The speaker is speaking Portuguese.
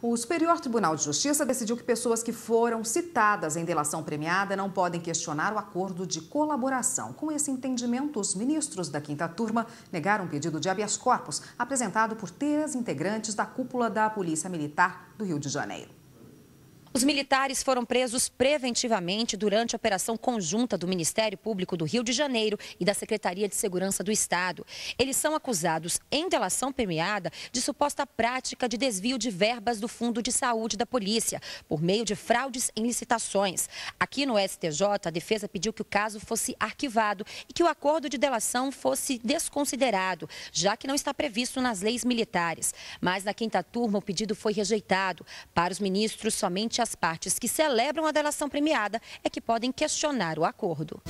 O Superior Tribunal de Justiça decidiu que pessoas que foram citadas em delação premiada não podem questionar o acordo de colaboração. Com esse entendimento, os ministros da quinta turma negaram um pedido de habeas corpus apresentado por três integrantes da cúpula da Polícia Militar do Rio de Janeiro. Os militares foram presos preventivamente durante a operação conjunta do Ministério Público do Rio de Janeiro e da Secretaria de Segurança do Estado. Eles são acusados, em delação premiada, de suposta prática de desvio de verbas do Fundo de Saúde da Polícia, por meio de fraudes em licitações. Aqui no STJ, a defesa pediu que o caso fosse arquivado e que o acordo de delação fosse desconsiderado, já que não está previsto nas leis militares. Mas na quinta turma, o pedido foi rejeitado. Para os ministros, somente a as partes que celebram a delação premiada é que podem questionar o acordo.